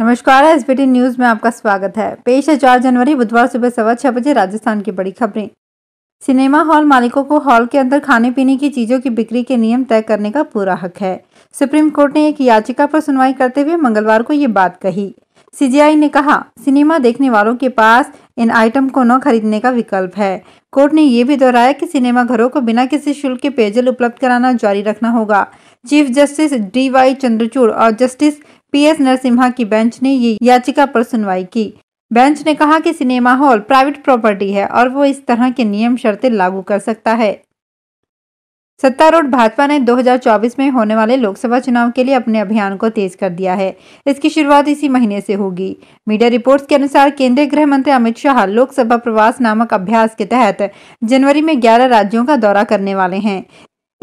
नमस्कार SBT news में आपका स्वागत है पेश है चार जनवरी बुधवार सुबह सवा छह बजे राजस्थान की बड़ी खबरें सिनेमा हॉल मालिकों को हॉल के अंदर खाने पीने की चीजों की बिक्री के नियम तय करने का पूरा हक है सुप्रीम कोर्ट ने एक याचिका पर सुनवाई करते हुए मंगलवार को ये बात कही सीजीआई ने कहा सिनेमा देखने वालों के पास इन आइटम को न खरीदने का विकल्प है कोर्ट ने यह भी दोहराया कि सिनेमा घरों को बिना किसी शुल्क के पेयजल उपलब्ध कराना जारी रखना होगा chief justice D Y Chandrachud और जस्टिस पीएस नरसिम्हा की बेंच ने ये याचिका पर सुनवाई की बेंच ने कहा कि सिनेमा हॉल प्राइवेट प्रॉपर्टी है और वो इस तरह के नियम शर्तें लागू कर सकता है सत्तारूढ़ भाजपा ने 2024 में होने वाले लोकसभा चुनाव के लिए अपने अभियान को तेज कर दिया है इसकी शुरुआत इसी महीने से होगी मीडिया रिपोर्ट्स के अनुसार केंद्रीय गृह मंत्री अमित शाह लोकसभा प्रवास नामक अभ्यास के तहत जनवरी में 11 राज्यों का दौरा करने वाले हैं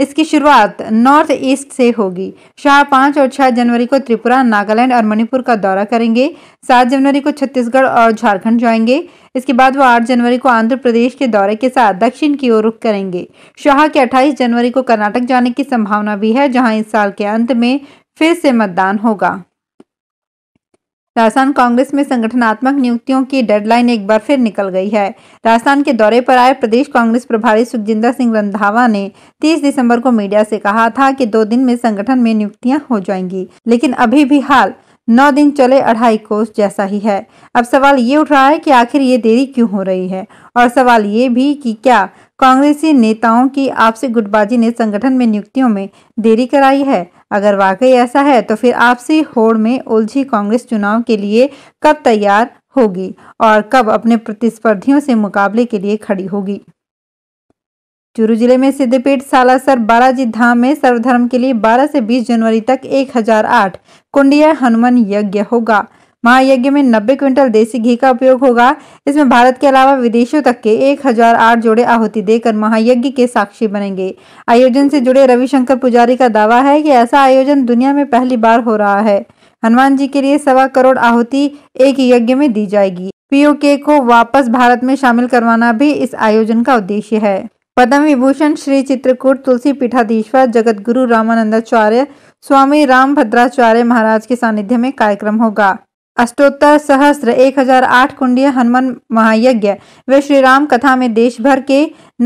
इसकी शुरुआत नॉर्थ ईस्ट से होगी शाह पाँच और छह जनवरी को त्रिपुरा नागालैंड और मणिपुर का दौरा करेंगे सात जनवरी को छत्तीसगढ़ और झारखंड जाएंगे इसके बाद वो आठ जनवरी को आंध्र प्रदेश के दौरे के साथ दक्षिण की ओर रुख करेंगे शाह के अट्ठाईस जनवरी को कर्नाटक जाने की संभावना भी है जहाँ इस साल के अंत में फिर से मतदान होगा राजस्थान कांग्रेस में संगठनात्मक नियुक्तियों की डेडलाइन एक बार फिर निकल गई है राजस्थान के दौरे पर आए प्रदेश कांग्रेस प्रभारी सुखजिंदर सिंह रंधावा ने 30 दिसंबर को मीडिया से कहा था कि दो दिन में संगठन में नियुक्तियां हो जाएंगी लेकिन अभी भी हाल नौ दिन चले अढ़ाई कोस जैसा ही है अब सवाल ये उठ रहा है कि आखिर ये देरी क्यों हो रही है और सवाल ये भी कि क्या कांग्रेसी नेताओं की आपसी गुटबाजी ने संगठन में नियुक्तियों में देरी कराई है अगर वाकई ऐसा है तो फिर आपसी होड़ में उलझी कांग्रेस चुनाव के लिए कब तैयार होगी और कब अपने प्रतिस्पर्धियों से मुकाबले के लिए खड़ी होगी चूरू जिले में सिद्धपीठ सालासर बालाजी धाम में सर्वधर्म के लिए 12 से 20 जनवरी तक 1008 कुंडिया हनुमान यज्ञ होगा महायज्ञ में नब्बे क्विंटल देसी घी का उपयोग होगा इसमें भारत के अलावा विदेशों तक के एक हजार आठ जोड़े आहुति देकर महायज्ञ के साक्षी बनेंगे आयोजन से जुड़े रविशंकर पुजारी का दावा है कि ऐसा आयोजन दुनिया में पहली बार हो रहा है हनुमान जी के लिए सवा करोड़ आहुति एक यज्ञ में दी जाएगी पीओके को वापस भारत में शामिल करवाना भी इस आयोजन का उद्देश्य है पद्म विभूषण श्री चित्रकूट तुलसी पीठाधीश्वर जगत गुरु रामानंदाचार्य स्वामी राम भद्राचार्य महाराज के सानिध्य में कार्यक्रम होगा अष्टोत्तर सहस्त्र एक हजार आठ कुंडीय हनुमान महायज्ञ वे श्री राम कथा में देश भर के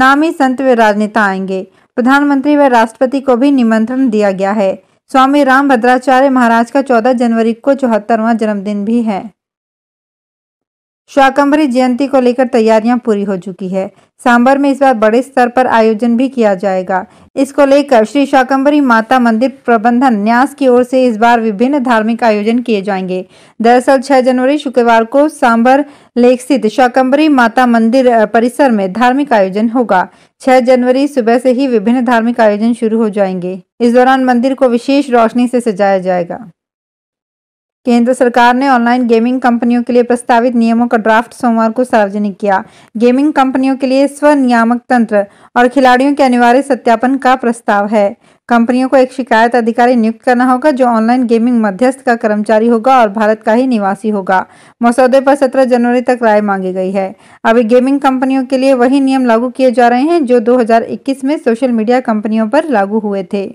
नामी संत व राजनेता आएंगे प्रधानमंत्री व राष्ट्रपति को भी निमंत्रण दिया गया है स्वामी राम भद्राचार्य महाराज का चौदह जनवरी को चौहत्तरवा जन्मदिन भी है शाकंभरी जयंती को लेकर तैयारियां पूरी हो चुकी है सांबर में इस बार बड़े स्तर पर आयोजन भी किया जाएगा इसको लेकर श्री शाकंभरी माता मंदिर प्रबंधन न्यास की ओर से इस बार विभिन्न धार्मिक आयोजन किए जाएंगे दरअसल 6 जनवरी शुक्रवार को सांबर लेक स्थित शाकंभरी माता मंदिर परिसर में धार्मिक आयोजन होगा 6 जनवरी सुबह से ही विभिन्न धार्मिक आयोजन शुरू हो जाएंगे इस दौरान मंदिर को विशेष रोशनी से सजाया जाएगा केंद्र सरकार ने ऑनलाइन गेमिंग कंपनियों के लिए प्रस्तावित नियमों का ड्राफ्ट सोमवार को सार्वजनिक किया गेमिंग कंपनियों के लिए स्वनियामक तंत्र और खिलाड़ियों के अनिवार्य सत्यापन का प्रस्ताव है कंपनियों को एक शिकायत अधिकारी नियुक्त करना होगा जो ऑनलाइन गेमिंग मध्यस्थ का कर्मचारी होगा और भारत का ही निवासी होगा मसौदे पर सत्रह जनवरी तक राय मांगी गई है अभी गेमिंग कंपनियों के लिए वही नियम लागू किए जा रहे हैं जो दो में सोशल मीडिया कंपनियों पर लागू हुए थे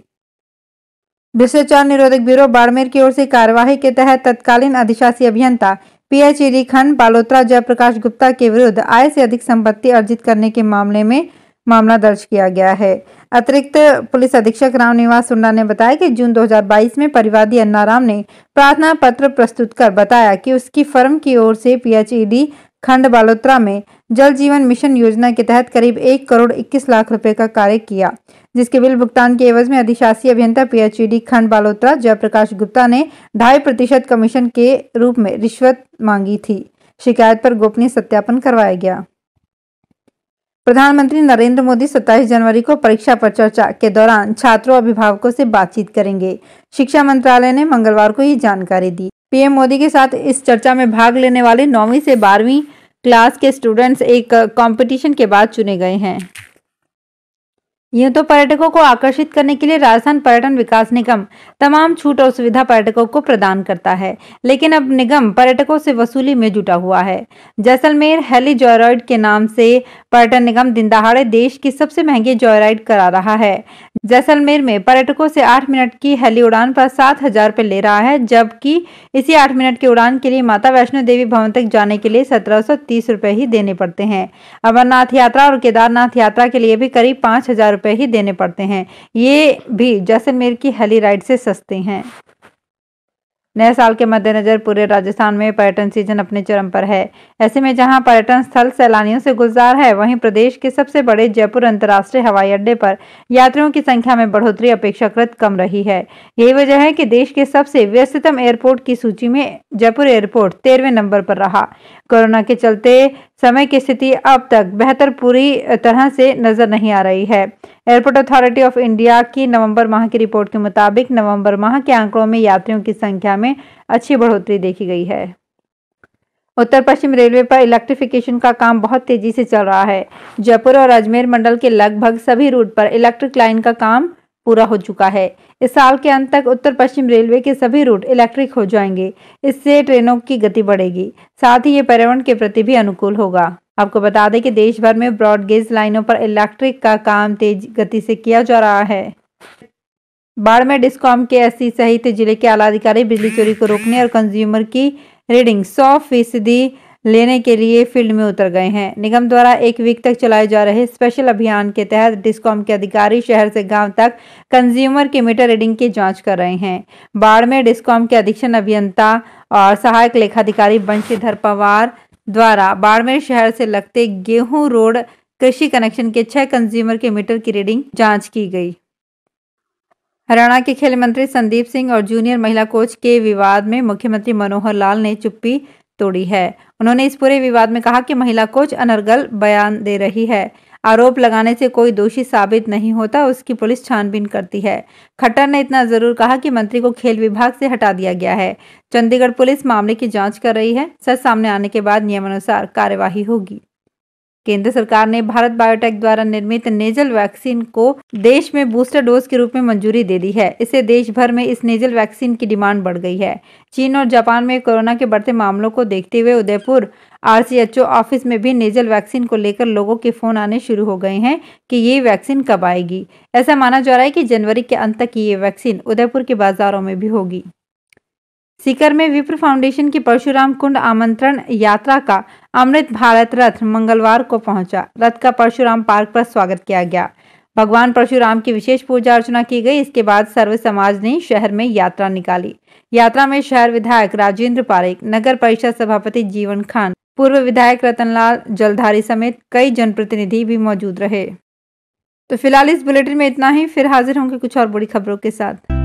भ्रष्टाचार निरोधक ब्यूरो बाड़मेर की ओर से कार्यवाही के तहत तत्कालीन अधिशासी अभियंता पीएचईडी खन बालोत्रा जयप्रकाश गुप्ता के विरुद्ध आय से अधिक संपत्ति अर्जित करने के मामले में मामला दर्ज किया गया है अतिरिक्त पुलिस अधीक्षक रामनिवास सुंडा ने बताया कि जून 2022 में परिवादी अन्नाराम ने प्रार्थना पत्र प्रस्तुत कर बताया कि उसकी फर्म की ओर से पीएचईडी खंड बालोत्रा में जल जीवन मिशन योजना के तहत करीब एक करोड़ इक्कीस लाख रुपए का कार्य किया जिसके बिल भुगतान के एवज में अधिशासी अभियंता पीएचईडी खंड बालोत्रा जयप्रकाश गुप्ता ने ढाई प्रतिशत कमीशन के रूप में रिश्वत मांगी थी शिकायत पर गोपनीय सत्यापन करवाया गया प्रधानमंत्री नरेंद्र मोदी 27 जनवरी को परीक्षा पर चर्चा के दौरान छात्रों अभिभावकों से बातचीत करेंगे शिक्षा मंत्रालय ने मंगलवार को ये जानकारी दी पीएम मोदी के साथ इस चर्चा में भाग लेने वाले नौवीं से बारहवीं क्लास के स्टूडेंट्स एक कंपटीशन के बाद चुने गए हैं यह तो पर्यटकों को आकर्षित करने के लिए राजस्थान पर्यटन विकास निगम तमाम छूट और सुविधा पर्यटकों को प्रदान करता है लेकिन अब निगम पर्यटकों से वसूली में जुटा हुआ है जैसलमेर हेली जॉयराइड के नाम से पर्यटन निगम दिन दहाड़े देश की सबसे महंगी जॉयराइड करा रहा है जैसलमेर में पर्यटकों से आठ मिनट की हेली उड़ान पर सात हजार ले रहा है जबकि इसी आठ मिनट की उड़ान के लिए माता वैष्णो देवी भवन तक जाने के लिए सत्रह सौ तीस ही देने पड़ते हैं अमरनाथ यात्रा और केदारनाथ यात्रा के लिए भी करीब पाँच हजार रुपये ही देने पड़ते हैं ये भी जैसलमेर की हेली राइड से सस्ते हैं नए साल के मद्देनज़र पूरे राजस्थान में पर्यटन सीजन अपने चरम पर है ऐसे में जहां पर्यटन स्थल सैलानियों से गुजार है वहीं प्रदेश के सबसे बड़े जयपुर अंतर्राष्ट्रीय हवाई अड्डे पर यात्रियों की संख्या में बढ़ोतरी अपेक्षाकृत कम रही है यही वजह है कि देश के सबसे व्यस्ततम एयरपोर्ट की सूची में जयपुर एयरपोर्ट तेरहवें नंबर पर रहा कोरोना के चलते समय की स्थिति अब तक बेहतर पूरी तरह से नजर नहीं आ रही है एयरपोर्ट अथॉरिटी ऑफ इंडिया की नवंबर माह की रिपोर्ट के मुताबिक नवंबर माह के आंकड़ों में यात्रियों की संख्या में अच्छी बढ़ोतरी देखी गई है उत्तर पश्चिम रेलवे पर इलेक्ट्रिफिकेशन का काम बहुत तेजी से चल रहा है जयपुर और अजमेर मंडल के लगभग सभी रूट पर इलेक्ट्रिक लाइन का काम पूरा हो चुका है इस साल के अंत तक उत्तर पश्चिम रेलवे के सभी रूट इलेक्ट्रिक हो जाएंगे इससे ट्रेनों की गति बढ़ेगी साथ ही ये पर्यावरण के प्रति भी अनुकूल होगा आपको बता दें कि देश भर में ब्रॉडगेज लाइनों पर इलेक्ट्रिक का काम तेज गति से किया जा रहा है बाड़मेर डिस्कॉम के एस सहित जिले के आला अधिकारी बिजली चोरी को रोकने और कंज्यूमर की रीडिंग सौ फीसदी लेने के लिए फील्ड में उतर गए हैं निगम द्वारा एक वीक तक चलाए जा रहे स्पेशल अभियान के तहत डिस्कॉम के अधिकारी शहर से गांव तक कंज्यूमर के मीटर रीडिंग की जांच कर रहे हैं बाढ़ में डिस्कॉम के अधीक्षण अभियंता और सहायक लेखाधिकारी बंशीधर पवार द्वारा बाड़मेर शहर से लगते गेहूं रोड कृषि कनेक्शन के छह कंज्यूमर के मीटर की रीडिंग जाँच की गई हरियाणा के खेल मंत्री संदीप सिंह और जूनियर महिला कोच के विवाद में मुख्यमंत्री मनोहर लाल ने चुप्पी तोड़ी है उन्होंने इस पूरे विवाद में कहा कि महिला कोच अनर्गल बयान दे रही है आरोप लगाने से कोई दोषी साबित नहीं होता उसकी पुलिस छानबीन करती है खट्टर ने इतना जरूर कहा कि मंत्री को खेल विभाग से हटा दिया गया है चंडीगढ़ पुलिस मामले की जांच कर रही है सच सामने आने के बाद नियमानुसार कार्यवाही होगी केंद्र सरकार ने भारत बायोटेक द्वारा निर्मित नेजल वैक्सीन को देश में बूस्टर डोज के रूप में मंजूरी दे दी है इससे देश भर में इस नेजल वैक्सीन की डिमांड बढ़ गई है चीन और जापान में कोरोना के बढ़ते मामलों को देखते हुए उदयपुर आरसीएचओ ऑफिस में भी नेजल वैक्सीन को लेकर लोगों के फोन आने शुरू हो गए हैं कि ये वैक्सीन कब आएगी ऐसा माना जा रहा है कि जनवरी के अंत तक ये वैक्सीन उदयपुर के बाजारों में भी होगी सीकर में विप्र फाउंडेशन की परशुराम कुंड आमंत्रण यात्रा का अमृत भारत रथ मंगलवार को पहुंचा रथ का परशुराम पार्क पर स्वागत किया गया भगवान परशुराम की विशेष पूजा अर्चना की गई इसके बाद सर्व समाज ने शहर में यात्रा निकाली यात्रा में शहर विधायक राजेंद्र पारेख नगर परिषद सभापति जीवन खान पूर्व विधायक रतनलाल जलधारी समेत कई जनप्रतिनिधि भी मौजूद रहे तो फिलहाल इस बुलेटिन में इतना ही फिर हाजिर होंगे कुछ और बड़ी खबरों के साथ